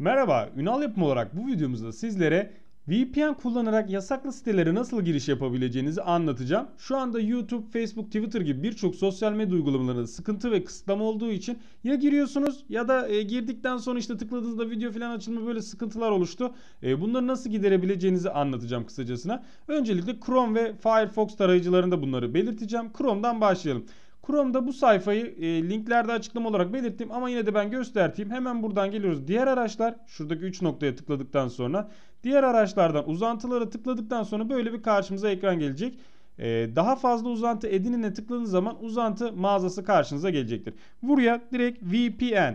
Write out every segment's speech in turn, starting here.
Merhaba, Ünal Yapım olarak bu videomuzda sizlere VPN kullanarak yasaklı sitelere nasıl giriş yapabileceğinizi anlatacağım. Şu anda YouTube, Facebook, Twitter gibi birçok sosyal medya uygulamalarında sıkıntı ve kısıtlama olduğu için ya giriyorsunuz ya da e, girdikten sonra işte tıkladığınızda video falan açılma böyle sıkıntılar oluştu. E, bunları nasıl giderebileceğinizi anlatacağım kısacasına. Öncelikle Chrome ve Firefox tarayıcılarında bunları belirteceğim. Chrome'dan başlayalım. Chrome'da bu sayfayı e, linklerde açıklama olarak belirttim ama yine de ben gösterteyim. Hemen buradan geliyoruz. Diğer araçlar şuradaki 3 noktaya tıkladıktan sonra diğer araçlardan uzantılara tıkladıktan sonra böyle bir karşımıza ekran gelecek. Ee, daha fazla uzantı edinine tıkladığınız zaman uzantı mağazası karşınıza gelecektir. Buraya direkt VPN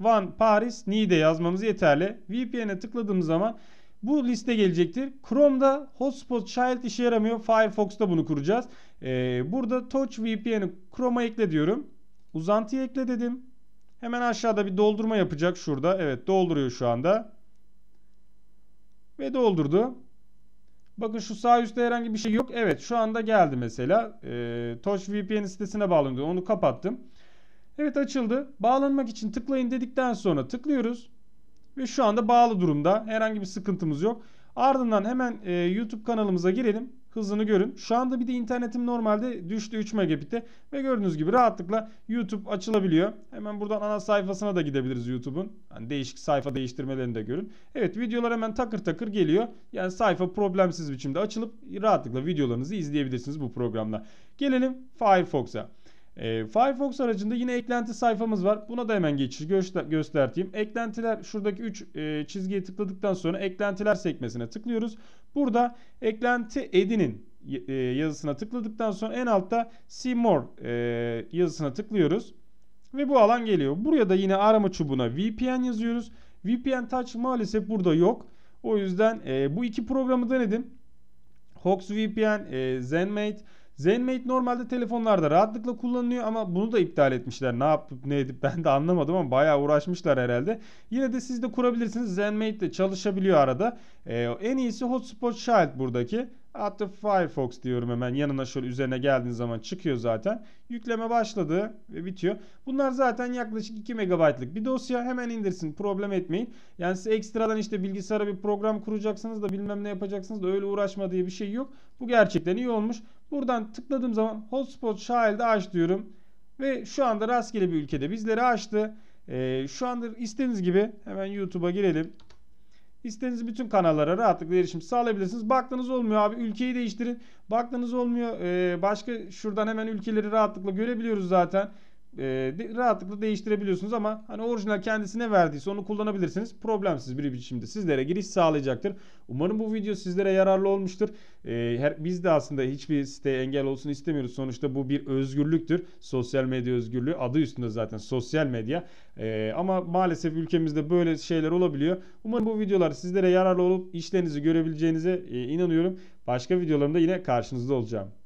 Van Paris Niğde yazmamız yeterli. VPN'e tıkladığımız zaman bu liste gelecektir. Chrome'da Hotspot Child işe yaramıyor. Firefox'ta bunu kuracağız. Ee, burada Touch VPN'i Chrome'a ekle diyorum. Uzantıyı ekle dedim. Hemen aşağıda bir doldurma yapacak şurada. Evet dolduruyor şu anda. Ve doldurdu. Bakın şu sağ üstte herhangi bir şey yok. Evet şu anda geldi mesela. Ee, Touch VPN sitesine bağlandı. Onu kapattım. Evet açıldı. Bağlanmak için tıklayın dedikten sonra tıklıyoruz. Ve şu anda bağlı durumda. Herhangi bir sıkıntımız yok. Ardından hemen e, YouTube kanalımıza girelim. Hızını görün. Şu anda bir de internetim normalde düştü 3 megabit'e. Ve gördüğünüz gibi rahatlıkla YouTube açılabiliyor. Hemen buradan ana sayfasına da gidebiliriz YouTube'un. Yani değişik sayfa değiştirmelerini de görün. Evet videolar hemen takır takır geliyor. Yani sayfa problemsiz biçimde açılıp rahatlıkla videolarınızı izleyebilirsiniz bu programla. Gelelim Firefox'a. E, Firefox aracında yine eklenti sayfamız var. Buna da hemen geçiş göster gösterteyim. Eklentiler şuradaki 3 e, çizgiye tıkladıktan sonra eklentiler sekmesine tıklıyoruz. Burada eklenti edinin e, yazısına tıkladıktan sonra en altta see more e, yazısına tıklıyoruz. Ve bu alan geliyor. Buraya da yine arama çubuğuna VPN yazıyoruz. VPN Touch maalesef burada yok. O yüzden e, bu iki programı denedim. Hox VPN, e, ZenMate Zenmate normalde telefonlarda rahatlıkla kullanılıyor ama bunu da iptal etmişler. Ne yapıp ne edip ben de anlamadım ama bayağı uğraşmışlar herhalde. Yine de siz de kurabilirsiniz. Zenmate de çalışabiliyor arada. Ee, en iyisi Hotspot Child buradaki. Attı Firefox diyorum hemen yanına şöyle üzerine geldiğiniz zaman çıkıyor zaten. Yükleme başladı ve bitiyor. Bunlar zaten yaklaşık 2 megabaytlık bir dosya. Hemen indirsin problem etmeyin. Yani siz ekstradan işte bilgisayara bir program kuracaksınız da bilmem ne yapacaksınız da öyle uğraşma diye bir şey yok. Bu gerçekten iyi olmuş. Buradan tıkladığım zaman hotspot child'ı aç diyorum. Ve şu anda rastgele bir ülkede bizleri açtı. Ee, şu anda istediğiniz gibi hemen YouTube'a girelim. İstediğiniz bütün kanallara rahatlıkla erişim sağlayabilirsiniz. Baktığınız olmuyor abi ülkeyi değiştirin. Baktığınız olmuyor. Ee, başka şuradan hemen ülkeleri rahatlıkla görebiliyoruz zaten e, de, rahatlıkla değiştirebiliyorsunuz ama hani orijinal kendisine verdiyse onu kullanabilirsiniz. Problemsiz bir biçimde sizlere giriş sağlayacaktır. Umarım bu video sizlere yararlı olmuştur. E, her, biz de aslında hiçbir siteye engel olsun istemiyoruz. Sonuçta bu bir özgürlüktür. Sosyal medya özgürlüğü adı üstünde zaten sosyal medya. E, ama maalesef ülkemizde böyle şeyler olabiliyor. Umarım bu videolar sizlere yararlı olup işlerinizi görebileceğinize e, inanıyorum. Başka videolarımda yine karşınızda olacağım.